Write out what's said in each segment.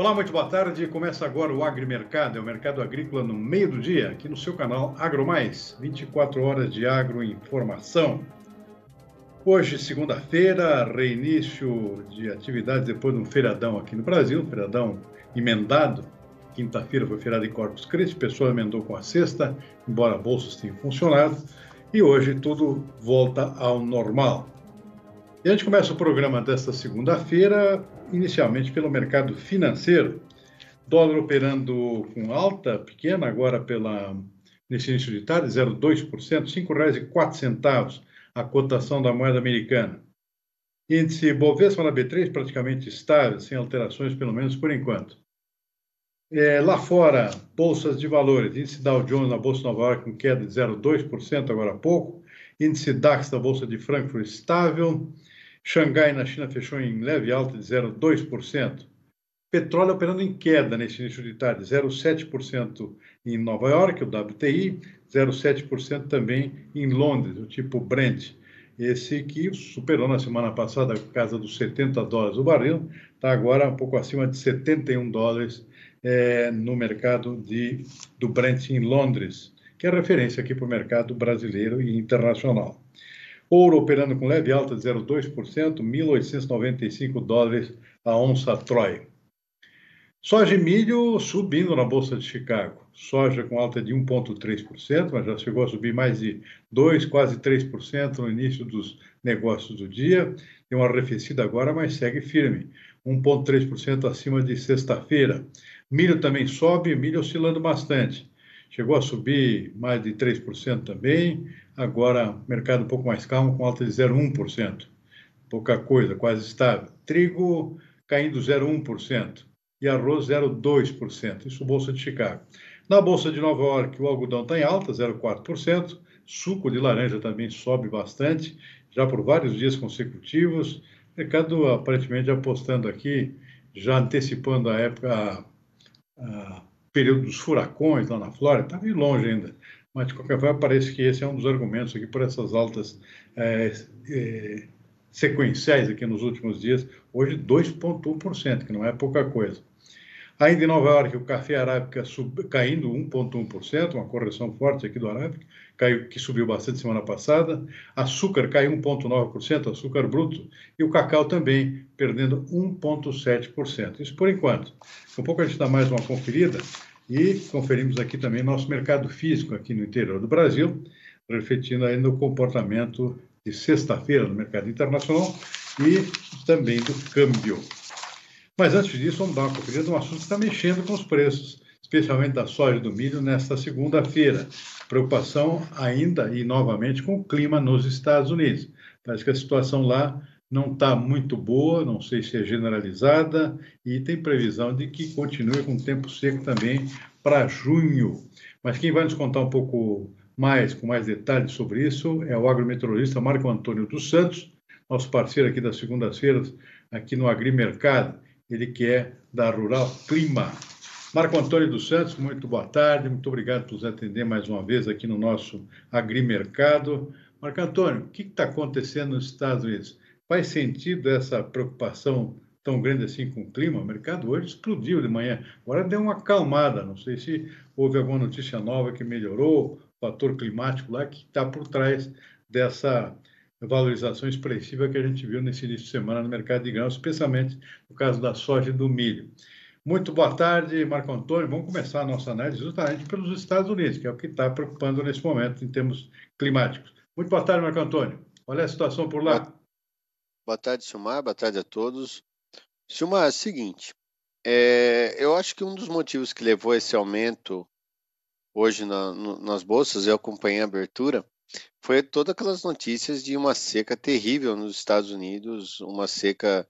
Olá, muito boa tarde. Começa agora o Agrimercado, é o mercado agrícola no meio do dia, aqui no seu canal Agro Mais, 24 horas de agroinformação. Hoje, segunda-feira, reinício de atividades depois de um feriadão aqui no Brasil, um feriadão emendado. Quinta-feira foi feriado em Corpus Christi, pessoal emendou com a sexta, embora bolsas tenham funcionado. E hoje tudo volta ao normal. E a gente começa o programa desta segunda-feira, inicialmente pelo mercado financeiro. Dólar operando com alta pequena agora pela nesse início de tarde, 0,2%, R$ 5,04 a cotação da moeda americana. Índice Bovespa na B3 praticamente estável, sem alterações, pelo menos por enquanto. É, lá fora, bolsas de valores, índice Dow Jones na Bolsa de Nova York com queda de 0,2% agora há pouco, índice DAX da Bolsa de Frankfurt estável, Xangai, na China, fechou em leve alta de 0,2%. Petróleo operando em queda neste início de tarde, 0,7% em Nova York, o WTI, 0,7% também em Londres, o tipo Brent. Esse que superou na semana passada a casa dos 70 dólares o barril, está agora um pouco acima de 71 dólares é, no mercado de, do Brent em Londres, que é referência aqui para o mercado brasileiro e internacional. Ouro operando com leve alta de 0,2%, 1.895 dólares a onça Troy. Soja e milho subindo na Bolsa de Chicago. Soja com alta de 1,3%, mas já chegou a subir mais de 2%, quase 3% no início dos negócios do dia. Tem uma arrefecida agora, mas segue firme. 1,3% acima de sexta-feira. Milho também sobe, milho oscilando bastante. Chegou a subir mais de 3% também, agora mercado um pouco mais calmo, com alta de 0,1%. Pouca coisa, quase estável. Trigo caindo 0,1% e arroz 0,2%. Isso Bolsa de Chicago. Na Bolsa de Nova York, o algodão está em alta, 0,4%. Suco de laranja também sobe bastante, já por vários dias consecutivos. mercado aparentemente apostando aqui, já antecipando a época, o período dos furacões lá na Flórida, está meio longe ainda, mas, de qualquer forma, parece que esse é um dos argumentos aqui por essas altas é, é, sequenciais aqui nos últimos dias. Hoje, 2,1%, que não é pouca coisa. Ainda em Nova York, o café arábica sub, caindo 1,1%, uma correção forte aqui do arábica, caiu, que subiu bastante semana passada. Açúcar cai 1,9%, açúcar bruto. E o cacau também perdendo 1,7%. Isso por enquanto. Daqui um a pouco a gente dá mais uma conferida. E conferimos aqui também nosso mercado físico aqui no interior do Brasil, refletindo ainda o comportamento de sexta-feira no mercado internacional e também do câmbio. Mas antes disso, vamos dar uma conferida um assunto que está mexendo com os preços, especialmente da soja e do milho, nesta segunda-feira. Preocupação ainda e novamente com o clima nos Estados Unidos. Parece que a situação lá não está muito boa, não sei se é generalizada, e tem previsão de que continue com tempo seco também para junho. Mas quem vai nos contar um pouco mais, com mais detalhes sobre isso, é o agrometeorologista Marco Antônio dos Santos, nosso parceiro aqui das segundas-feiras, aqui no Agrimercado, ele que é da Rural Clima. Marco Antônio dos Santos, muito boa tarde, muito obrigado por nos atender mais uma vez aqui no nosso Agrimercado. Marco Antônio, o que está acontecendo nos Estados Unidos? Faz sentido essa preocupação tão grande assim com o clima? O mercado hoje explodiu de manhã. Agora deu uma acalmada. Não sei se houve alguma notícia nova que melhorou, o fator climático lá que está por trás dessa valorização expressiva que a gente viu nesse início de semana no mercado de grãos, especialmente no caso da soja e do milho. Muito boa tarde, Marco Antônio. Vamos começar a nossa análise justamente pelos Estados Unidos, que é o que está preocupando nesse momento em termos climáticos. Muito boa tarde, Marco Antônio. Olha a situação por lá. Boa tarde, Silmar. Boa tarde a todos. Silmar, é o seguinte. É, eu acho que um dos motivos que levou esse aumento hoje na, no, nas bolsas, eu acompanhei a abertura, foi todas aquelas notícias de uma seca terrível nos Estados Unidos, uma seca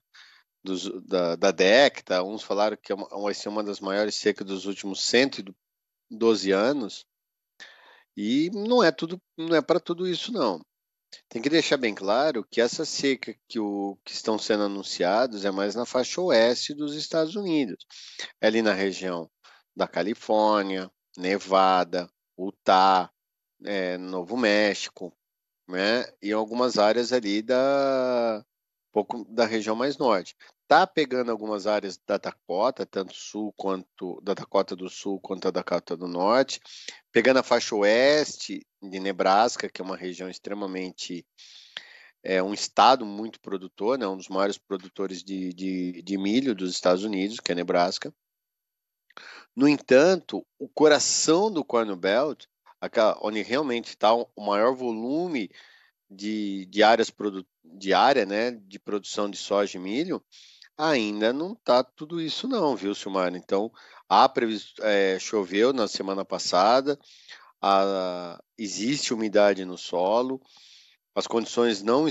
dos, da, da década. Uns falaram que é vai ser uma das maiores secas dos últimos 112 anos. E não é tudo, não é para tudo isso não. Tem que deixar bem claro que essa seca que, o, que estão sendo anunciados é mais na faixa oeste dos Estados Unidos. É ali na região da Califórnia, Nevada, Utah, é, Novo México, né? E algumas áreas ali da pouco da região mais norte. Tá pegando algumas áreas da Dakota, tanto sul quanto da Dakota do Sul quanto da Dakota do Norte, pegando a faixa oeste de Nebraska, que é uma região extremamente é um estado muito produtor, né, um dos maiores produtores de, de, de, milho dos Estados Unidos, que é Nebraska. No entanto, o coração do Corn Belt, onde realmente está o maior volume de, de áreas de área, né, de produção de soja e milho, ainda não está tudo isso não, viu, Silmar? Então, há previsto, é, choveu na semana passada, a, existe umidade no solo, as condições não,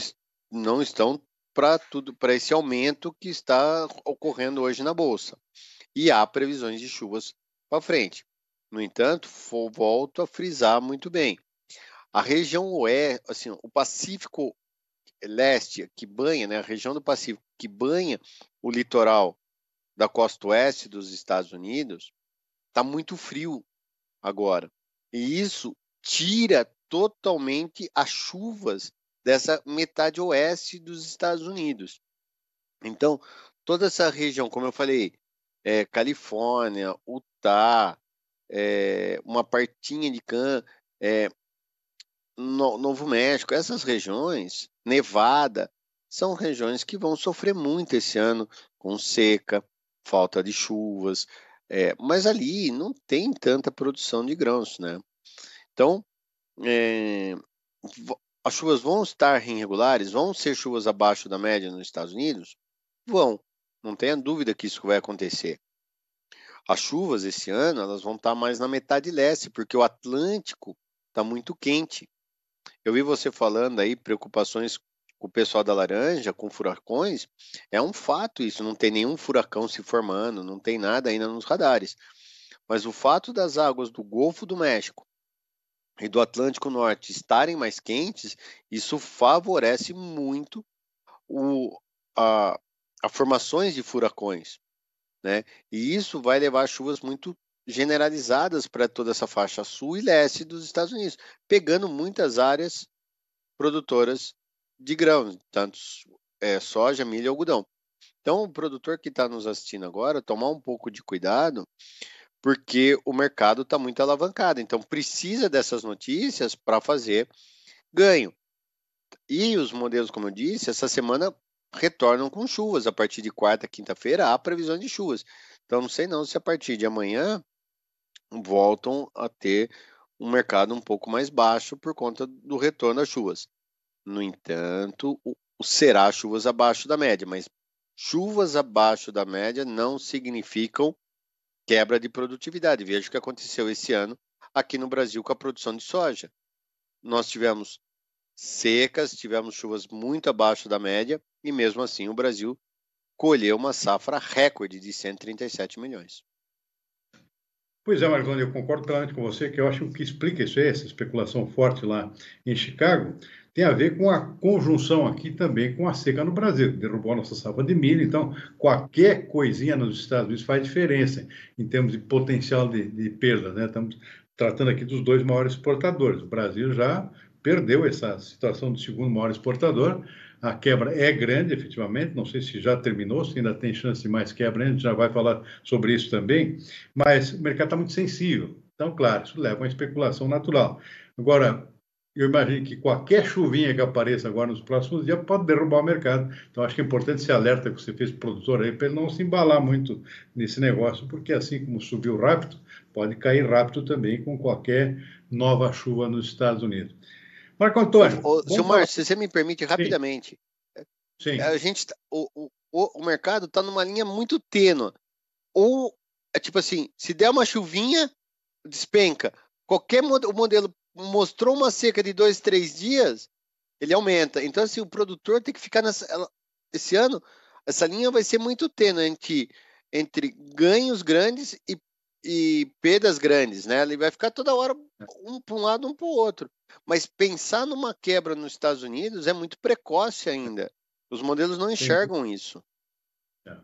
não estão para tudo para esse aumento que está ocorrendo hoje na bolsa. E há previsões de chuvas para frente. No entanto, for, volto a frisar muito bem. A região oeste, assim, o Pacífico Leste que banha, né, a região do Pacífico que banha o litoral da costa oeste dos Estados Unidos, está muito frio agora. E isso tira totalmente as chuvas dessa metade oeste dos Estados Unidos. Então, toda essa região, como eu falei, é, Califórnia, Utah, é, uma partinha de Can, é, no, Novo México, essas regiões, Nevada, são regiões que vão sofrer muito esse ano com seca, falta de chuvas, é, mas ali não tem tanta produção de grãos, né? Então, é, as chuvas vão estar irregulares, vão ser chuvas abaixo da média nos Estados Unidos? Vão, não tenha dúvida que isso vai acontecer. As chuvas esse ano elas vão estar mais na metade leste, porque o Atlântico está muito quente. Eu vi você falando aí preocupações com o pessoal da laranja, com furacões, é um fato isso, não tem nenhum furacão se formando, não tem nada ainda nos radares. Mas o fato das águas do Golfo do México e do Atlântico Norte estarem mais quentes, isso favorece muito o, a, a formações de furacões. Né? E isso vai levar chuvas muito generalizadas para toda essa faixa sul e leste dos Estados Unidos, pegando muitas áreas produtoras de grãos, tanto é, soja, milho e algodão. Então, o produtor que está nos assistindo agora, tomar um pouco de cuidado, porque o mercado está muito alavancado. Então, precisa dessas notícias para fazer ganho. E os modelos, como eu disse, essa semana retornam com chuvas. A partir de quarta, quinta-feira, há previsão de chuvas. Então, não sei não se a partir de amanhã voltam a ter um mercado um pouco mais baixo por conta do retorno às chuvas. No entanto, o, o será chuvas abaixo da média, mas chuvas abaixo da média não significam quebra de produtividade. Veja o que aconteceu esse ano aqui no Brasil com a produção de soja. Nós tivemos secas, tivemos chuvas muito abaixo da média e mesmo assim o Brasil colheu uma safra recorde de 137 milhões. Pois é, Marconi, eu concordo plenamente com você que eu acho que o que explica isso aí, essa especulação forte lá em Chicago, tem a ver com a conjunção aqui também com a seca no Brasil, que derrubou a nossa safra de milho. Então, qualquer coisinha nos Estados Unidos faz diferença em termos de potencial de, de perda. Né? Estamos tratando aqui dos dois maiores exportadores. O Brasil já perdeu essa situação do segundo maior exportador a quebra é grande, efetivamente, não sei se já terminou, se ainda tem chance de mais quebra, a gente já vai falar sobre isso também, mas o mercado está muito sensível. Então, claro, isso leva a uma especulação natural. Agora, eu imagino que qualquer chuvinha que apareça agora nos próximos dias pode derrubar o mercado. Então, acho que é importante esse alerta que você fez, produtor, aí, para ele não se embalar muito nesse negócio, porque assim como subiu rápido, pode cair rápido também com qualquer nova chuva nos Estados Unidos. Marco Antônio. O, seu Márcio, se você me permite, rapidamente. Sim. Sim. A gente, tá, o, o, o mercado está numa linha muito tênue. Ou, é tipo assim, se der uma chuvinha, despenca. Qualquer modelo, modelo mostrou uma seca de dois, três dias, ele aumenta. Então, assim, o produtor tem que ficar nessa. Esse ano, essa linha vai ser muito tênue entre, entre ganhos grandes e e perdas grandes, né? Ele vai ficar toda hora um para um lado, um para o outro. Mas pensar numa quebra nos Estados Unidos é muito precoce ainda. Os modelos não enxergam isso. É.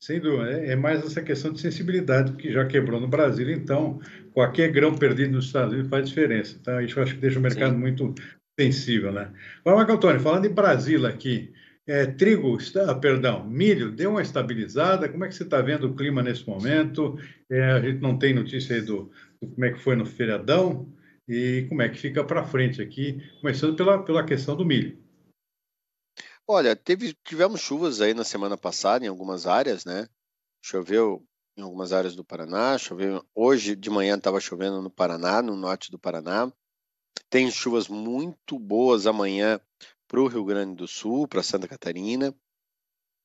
Sem dúvida. É, é mais essa questão de sensibilidade que já quebrou no Brasil. Então, qualquer grão perdido nos Estados Unidos faz diferença. Então, isso eu acho que deixa o mercado Sim. muito sensível, né? Agora, Marco Antônio, falando em Brasil aqui, é, trigo, está, ah, perdão, milho, deu uma estabilizada. Como é que você está vendo o clima nesse momento? É, a gente não tem notícia aí do, do, como é que foi no feriadão e como é que fica para frente aqui, começando pela, pela questão do milho. Olha, teve, tivemos chuvas aí na semana passada em algumas áreas, né? Choveu em algumas áreas do Paraná, choveu hoje de manhã estava chovendo no Paraná, no norte do Paraná. Tem chuvas muito boas amanhã para o Rio Grande do Sul, para Santa Catarina.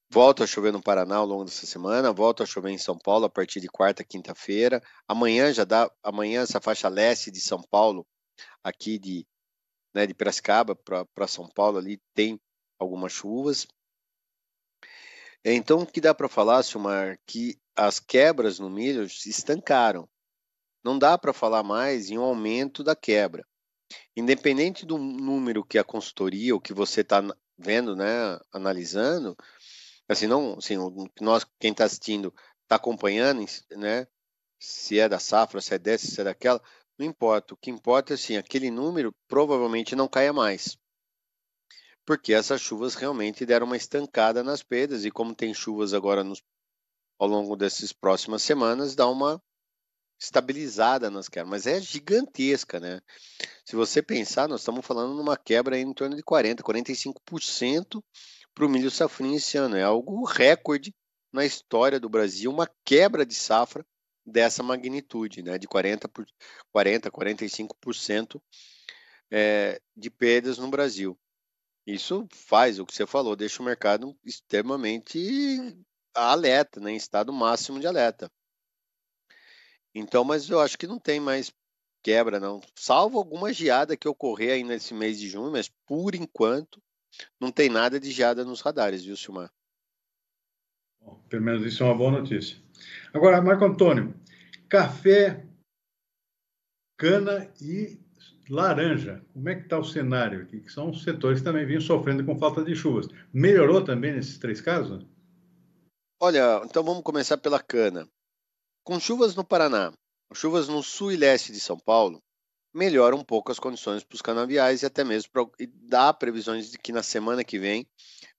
Volta a chover no Paraná ao longo dessa semana, volta a chover em São Paulo a partir de quarta, quinta-feira. Amanhã já dá, amanhã essa faixa leste de São Paulo, aqui de, né, de Piracicaba para São Paulo ali tem algumas chuvas. Então, o que dá para falar, Silmar, que as quebras no milho estancaram. Não dá para falar mais em um aumento da quebra independente do número que a consultoria ou que você está vendo, né, analisando, assim não, assim, nós quem está assistindo está acompanhando, né, se é da safra, se é dessa, se é daquela, não importa. O que importa é assim, aquele número provavelmente não caia mais. Porque essas chuvas realmente deram uma estancada nas perdas, e como tem chuvas agora nos, ao longo dessas próximas semanas, dá uma estabilizada nas quedas. Mas é gigantesca, né? Se você pensar, nós estamos falando numa quebra em torno de 40%, 45% para o milho safrinha esse ano. É algo recorde na história do Brasil, uma quebra de safra dessa magnitude, né? de 40%, por, 40 45% é, de perdas no Brasil. Isso faz o que você falou, deixa o mercado extremamente alerta, né? em estado máximo de alerta. Então, mas eu acho que não tem mais quebra, não. Salvo alguma geada que ocorrer ainda nesse mês de junho, mas por enquanto não tem nada de geada nos radares, viu, Silmar? Bom, pelo menos isso é uma boa notícia. Agora, Marco Antônio, café, cana e laranja. Como é que está o cenário aqui? Que são setores que também vêm sofrendo com falta de chuvas. Melhorou também nesses três casos? Olha, então vamos começar pela cana. Com chuvas no Paraná, as chuvas no sul e leste de São Paulo melhoram um pouco as condições para os canaviais e até mesmo pra, e dá previsões de que na semana que vem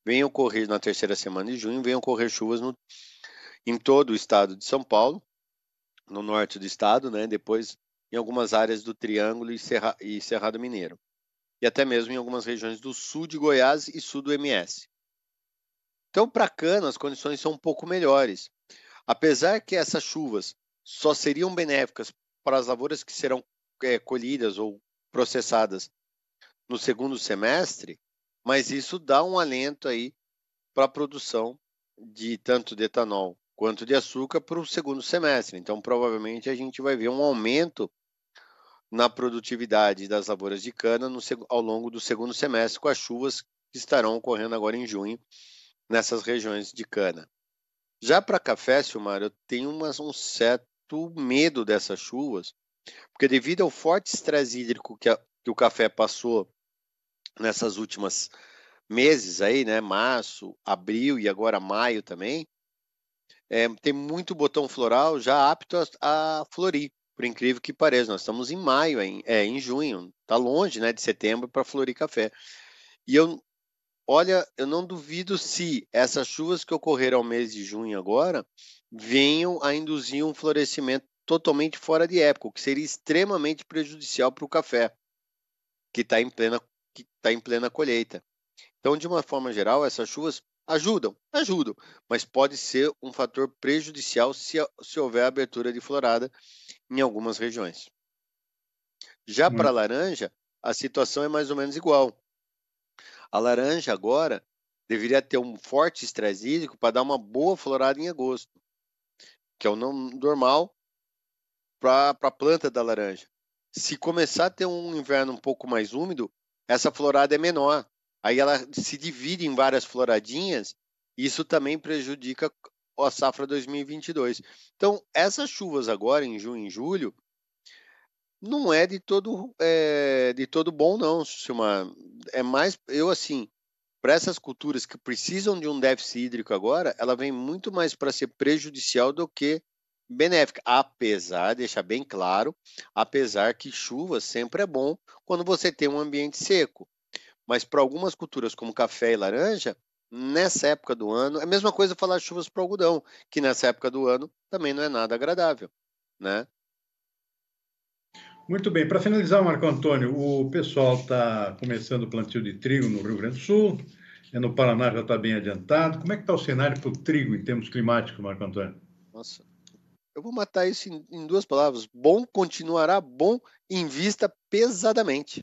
venham ocorrer, na terceira semana de junho, venham ocorrer chuvas no, em todo o estado de São Paulo, no norte do estado, né? depois em algumas áreas do Triângulo e, Serra, e Cerrado Mineiro, e até mesmo em algumas regiões do sul de Goiás e sul do MS. Então, para cana, as condições são um pouco melhores. Apesar que essas chuvas só seriam benéficas para as lavouras que serão é, colhidas ou processadas no segundo semestre, mas isso dá um alento aí para a produção de tanto de etanol quanto de açúcar para o segundo semestre. Então, provavelmente a gente vai ver um aumento na produtividade das lavouras de cana no, ao longo do segundo semestre com as chuvas que estarão ocorrendo agora em junho nessas regiões de cana. Já para café, Silmar, eu tenho um certo, muito medo dessas chuvas, porque devido ao forte estresse hídrico que, a, que o café passou nessas últimas meses aí, né? Março, abril e agora maio também, é, tem muito botão floral já apto a, a, florir, por incrível que pareça. Nós estamos em maio, é em, é, em junho, tá longe, né, de setembro para florir café. E eu olha, eu não duvido se essas chuvas que ocorreram ao mês de junho agora venham a induzir um florescimento totalmente fora de época, o que seria extremamente prejudicial para o café, que está em plena tá em plena colheita. Então, de uma forma geral, essas chuvas ajudam, ajudam, mas pode ser um fator prejudicial se, se houver abertura de florada em algumas regiões. Já uhum. para laranja, a situação é mais ou menos igual. A laranja agora deveria ter um forte estresse hídrico para dar uma boa florada em agosto, que é o normal para a planta da laranja. Se começar a ter um inverno um pouco mais úmido, essa florada é menor. Aí ela se divide em várias floradinhas, e isso também prejudica a safra 2022. Então, essas chuvas agora, em junho e julho, não é de todo é, de todo bom não, Silmar. É mais eu assim, para essas culturas que precisam de um déficit hídrico agora, ela vem muito mais para ser prejudicial do que benéfica, apesar, deixar bem claro, apesar que chuva sempre é bom quando você tem um ambiente seco. Mas para algumas culturas como café e laranja, nessa época do ano, é a mesma coisa falar chuvas para algodão, que nessa época do ano também não é nada agradável, né? Muito bem, para finalizar, Marco Antônio, o pessoal está começando o plantio de trigo no Rio Grande do Sul, é, no Paraná já está bem adiantado. Como é que está o cenário para o trigo em termos climáticos, Marco Antônio? Nossa, eu vou matar isso em, em duas palavras. Bom continuará bom em vista pesadamente.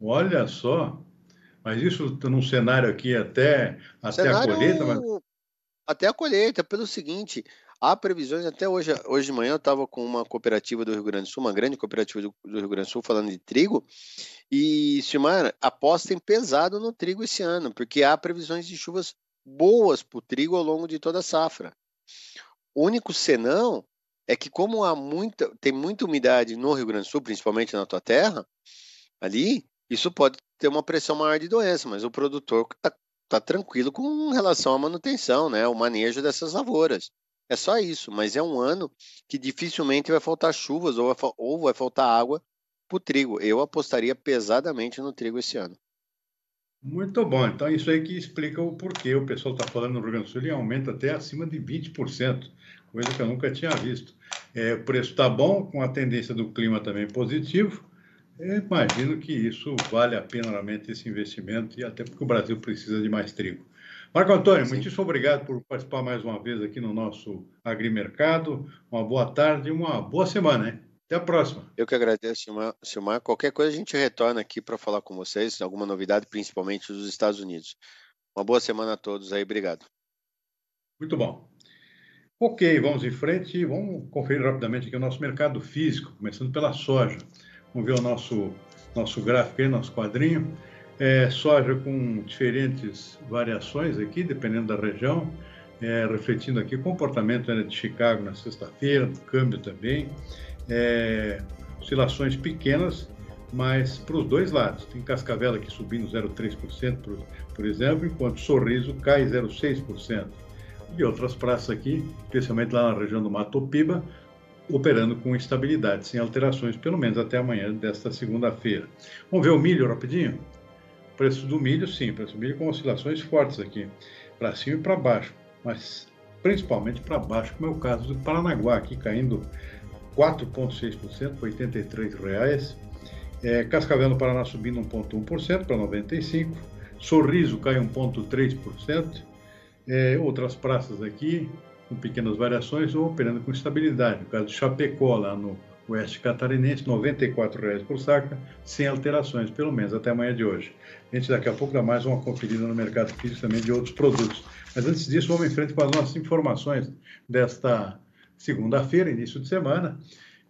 Olha só, mas isso num cenário aqui até, até cenário, a colheita. Mas... Até a colheita, pelo seguinte, Há previsões, até hoje, hoje de manhã eu estava com uma cooperativa do Rio Grande do Sul, uma grande cooperativa do, do Rio Grande do Sul, falando de trigo, e, Silmar, apostem pesado no trigo esse ano, porque há previsões de chuvas boas para o trigo ao longo de toda a safra. O único senão é que como há muita, tem muita umidade no Rio Grande do Sul, principalmente na tua terra, ali, isso pode ter uma pressão maior de doença, mas o produtor está tá tranquilo com relação à manutenção, né, o manejo dessas lavouras. É só isso, mas é um ano que dificilmente vai faltar chuvas ou, ou vai faltar água para o trigo. Eu apostaria pesadamente no trigo esse ano. Muito bom. Então, isso aí que explica o porquê o pessoal está falando no Rio Grande do Sul em aumento até acima de 20%, coisa que eu nunca tinha visto. É, o preço está bom, com a tendência do clima também positivo. Eu é, imagino que isso vale a pena realmente esse investimento, e até porque o Brasil precisa de mais trigo. Marco Antônio, Sim. muitíssimo obrigado por participar mais uma vez aqui no nosso Agrimercado. Uma boa tarde e uma boa semana, hein? Até a próxima. Eu que agradeço, Silmar. Qualquer coisa a gente retorna aqui para falar com vocês, alguma novidade, principalmente dos Estados Unidos. Uma boa semana a todos aí, obrigado. Muito bom. Ok, vamos em frente. e Vamos conferir rapidamente aqui o nosso mercado físico, começando pela soja. Vamos ver o nosso, nosso gráfico aí, nosso quadrinho. É, soja com diferentes variações aqui, dependendo da região, é, refletindo aqui comportamento né, de Chicago na sexta-feira, do câmbio também, é, oscilações pequenas, mas para os dois lados. Tem Cascavel aqui subindo 0,3%, por, por exemplo, enquanto Sorriso cai 0,6%. E outras praças aqui, especialmente lá na região do Mato Piba, operando com estabilidade, sem alterações, pelo menos até amanhã desta segunda-feira. Vamos ver o milho rapidinho? Preço do milho, sim, preço do milho com oscilações fortes aqui, para cima e para baixo, mas principalmente para baixo, como é o caso do Paranaguá, aqui caindo 4,6%, R$ reais. É, Cascavel no Paraná subindo 1,1% para 95%, Sorriso cai 1,3%, é, outras praças aqui com pequenas variações ou operando com estabilidade. No caso de Chapecó, lá no Oeste Catarinense, R$ 94,00 por saca, sem alterações, pelo menos até amanhã de hoje. A gente daqui a pouco dá mais uma conferida no mercado físico também de outros produtos. Mas antes disso, vamos em frente com as nossas informações desta segunda-feira, início de semana.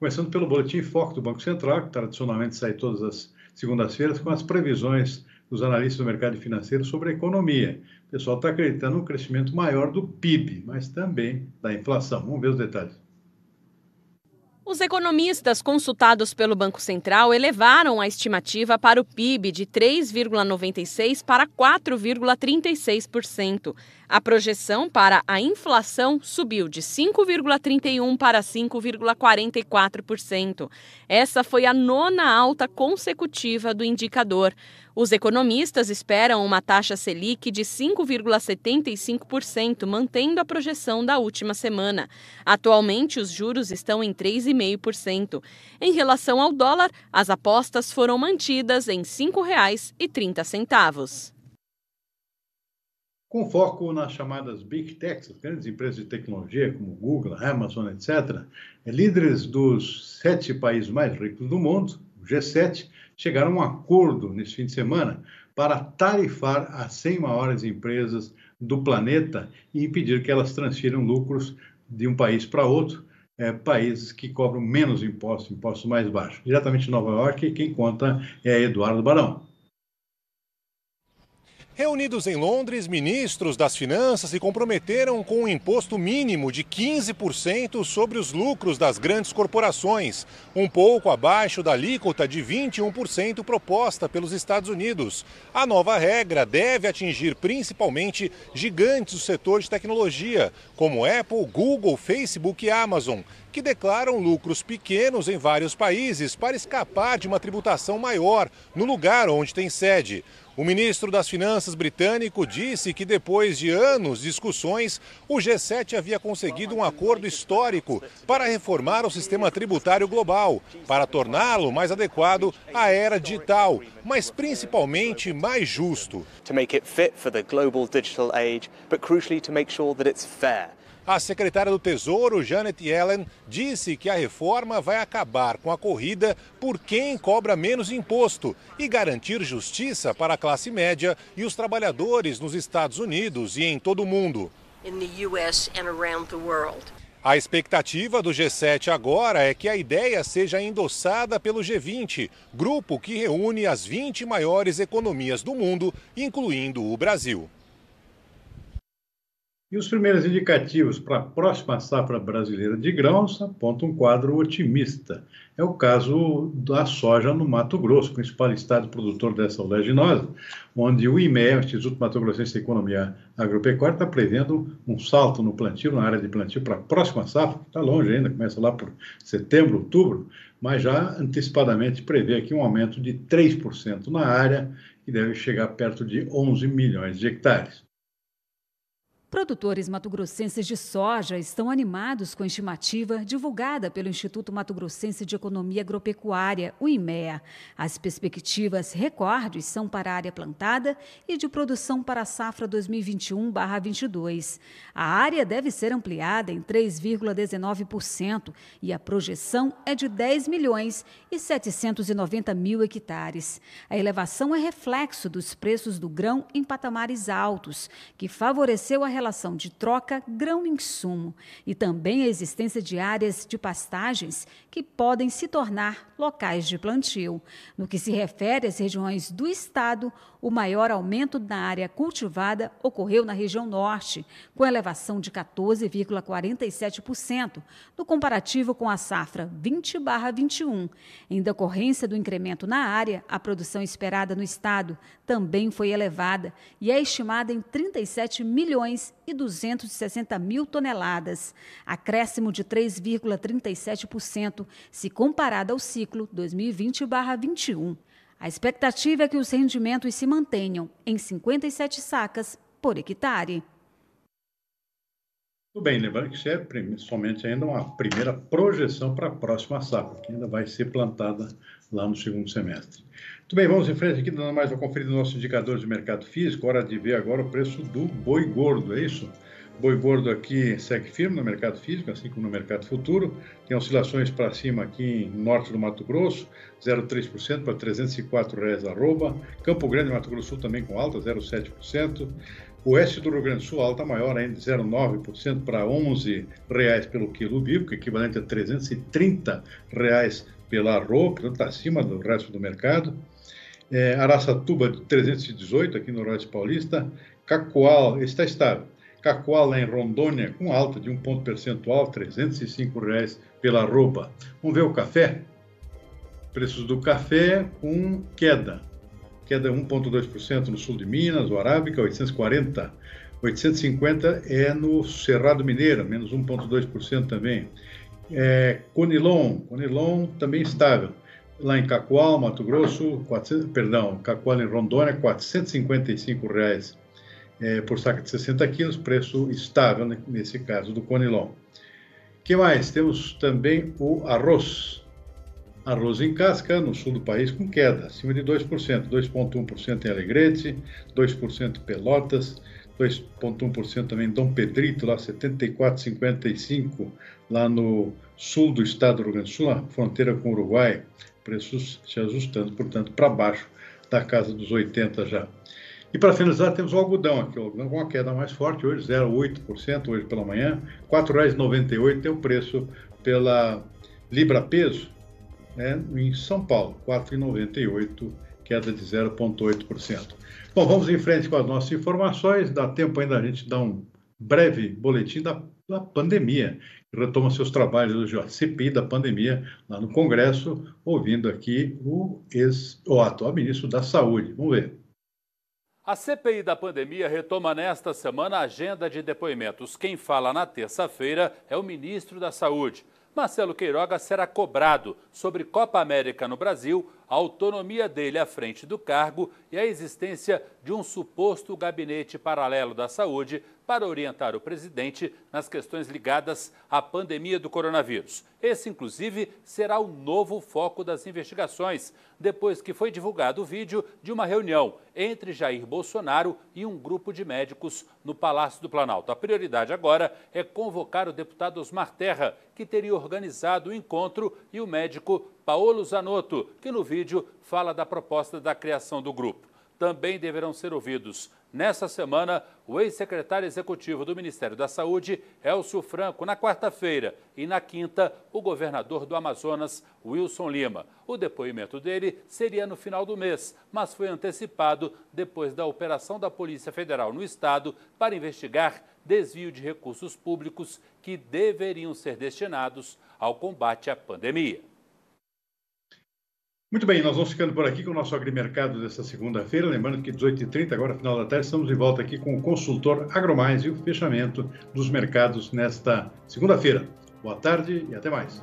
Começando pelo Boletim Foco do Banco Central, que tradicionalmente sai todas as segundas-feiras, com as previsões dos analistas do mercado financeiro sobre a economia. O pessoal está acreditando no um crescimento maior do PIB, mas também da inflação. Vamos ver os detalhes. Os economistas consultados pelo Banco Central elevaram a estimativa para o PIB de 3,96% para 4,36%. A projeção para a inflação subiu de 5,31% para 5,44%. Essa foi a nona alta consecutiva do indicador. Os economistas esperam uma taxa Selic de 5,75%, mantendo a projeção da última semana. Atualmente, os juros estão em 3,5%. Em relação ao dólar, as apostas foram mantidas em R$ 5,30. Com foco nas chamadas Big Techs, grandes empresas de tecnologia como Google, Amazon, etc., é líderes dos sete países mais ricos do mundo, o G7, chegaram a um acordo nesse fim de semana para tarifar as 100 maiores empresas do planeta e impedir que elas transfiram lucros de um país para outro, é, países que cobram menos impostos, impostos mais baixos. Diretamente em Nova York, quem conta é Eduardo Barão. Reunidos em Londres, ministros das finanças se comprometeram com um imposto mínimo de 15% sobre os lucros das grandes corporações, um pouco abaixo da alíquota de 21% proposta pelos Estados Unidos. A nova regra deve atingir principalmente gigantes do setor de tecnologia, como Apple, Google, Facebook e Amazon, que declaram lucros pequenos em vários países para escapar de uma tributação maior no lugar onde tem sede. O ministro das Finanças britânico disse que depois de anos de discussões, o G7 havia conseguido um acordo histórico para reformar o sistema tributário global, para torná-lo mais adequado à era digital, mas principalmente mais justo. To make it fit for the global digital age, but crucially to make sure that it's fair. A secretária do Tesouro, Janet Yellen, disse que a reforma vai acabar com a corrida por quem cobra menos imposto e garantir justiça para a classe média e os trabalhadores nos Estados Unidos e em todo o mundo. A expectativa do G7 agora é que a ideia seja endossada pelo G20, grupo que reúne as 20 maiores economias do mundo, incluindo o Brasil. E os primeiros indicativos para a próxima safra brasileira de grãos apontam um quadro otimista. É o caso da soja no Mato Grosso, principal estado produtor dessa oleaginosa, onde o IME, o Instituto Mato Grossense de Economia Agropecuária, está prevendo um salto no plantio, na área de plantio para a próxima safra, está longe ainda, começa lá por setembro, outubro, mas já antecipadamente prevê aqui um aumento de 3% na área, que deve chegar perto de 11 milhões de hectares. Produtores matogrossenses de soja estão animados com a estimativa divulgada pelo Instituto Matogrossense de Economia Agropecuária, o IMEA. As perspectivas recordes são para a área plantada e de produção para a safra 2021/22. A área deve ser ampliada em 3,19% e a projeção é de 10 milhões e 790 mil hectares. A elevação é reflexo dos preços do grão em patamares altos, que favoreceu a relação de troca grão-insumo e também a existência de áreas de pastagens que podem se tornar locais de plantio. No que se refere às regiões do estado, o maior aumento na área cultivada ocorreu na região norte, com elevação de 14,47% no comparativo com a safra 20/21. Em decorrência do incremento na área, a produção esperada no estado também foi elevada e é estimada em 37 milhões e 260 mil toneladas, acréscimo de 3,37% se comparado ao ciclo 2020-21. A expectativa é que os rendimentos se mantenham em 57 sacas por hectare. Tudo bem, lembrando que isso é somente ainda uma primeira projeção para a próxima safra, que ainda vai ser plantada lá no segundo semestre. Muito bem, vamos em frente aqui, dando mais uma conferida nos nossos indicadores de mercado físico. Hora de ver agora o preço do boi gordo, é isso? Boi gordo aqui segue firme no mercado físico, assim como no mercado futuro. Tem oscilações para cima aqui norte do Mato Grosso, 0,3% para R$ 304,00. reais Campo Grande, Mato Grosso Sul também com alta, 0,7%. Oeste do Rio Grande do Sul, alta maior ainda, 0,9% para R$ 11,00 pelo quilo bíblico, equivalente a R$ 330 reais pela arroz, então está acima do resto do mercado. É, Araçatuba, 318, aqui no Noroeste Paulista. Cacoal, está estável. Cacoal, em Rondônia, com alta de um ponto percentual, R$ 305,00 pela roupa. Vamos ver o café? Preços do café com queda queda 1,2% no sul de Minas, o Arábica 840, 850 é no Cerrado Mineiro, menos 1,2% também. É, Conilon, Conilon também estável. Lá em Cacoal, Mato Grosso, 400, perdão, Cacoal em Rondônia, R$ 455 reais, é, por saca de 60 quilos, preço estável nesse caso do Conilon. que mais? Temos também o arroz, Arroz em casca, no sul do país, com queda, acima de 2%, 2,1% em Alegrete, 2% em Pelotas, 2,1% também em Dom Pedrito, lá 74,55%, lá no sul do estado do Rio Grande do Sul, na fronteira com o Uruguai, preços se ajustando, portanto, para baixo da casa dos 80 já. E para finalizar, temos o algodão aqui, o algodão com uma queda mais forte, hoje 0,8%, hoje pela manhã, R$ 4,98 é o preço pela libra peso, né, em São Paulo, 4,98%, queda de 0,8%. Bom, vamos em frente com as nossas informações. Dá tempo ainda a gente dar um breve boletim da, da pandemia, retoma seus trabalhos do CPI da pandemia lá no Congresso, ouvindo aqui o, ex, o atual ministro da Saúde. Vamos ver. A CPI da pandemia retoma nesta semana a agenda de depoimentos. Quem fala na terça-feira é o ministro da Saúde. Marcelo Queiroga será cobrado sobre Copa América no Brasil, a autonomia dele à frente do cargo e a existência de um suposto gabinete paralelo da saúde para orientar o presidente nas questões ligadas à pandemia do coronavírus. Esse, inclusive, será o novo foco das investigações, depois que foi divulgado o vídeo de uma reunião entre Jair Bolsonaro e um grupo de médicos no Palácio do Planalto. A prioridade agora é convocar o deputado Osmar Terra, que teria organizado o encontro, e o médico Paolo Zanotto, que no vídeo fala da proposta da criação do grupo também deverão ser ouvidos. Nesta semana, o ex-secretário executivo do Ministério da Saúde, Elcio Franco, na quarta-feira, e na quinta, o governador do Amazonas, Wilson Lima. O depoimento dele seria no final do mês, mas foi antecipado depois da operação da Polícia Federal no estado para investigar desvio de recursos públicos que deveriam ser destinados ao combate à pandemia. Muito bem, nós vamos ficando por aqui com o nosso agrimercado desta segunda-feira. Lembrando que 18h30, agora final da tarde, estamos de volta aqui com o consultor Agromais e o fechamento dos mercados nesta segunda-feira. Boa tarde e até mais.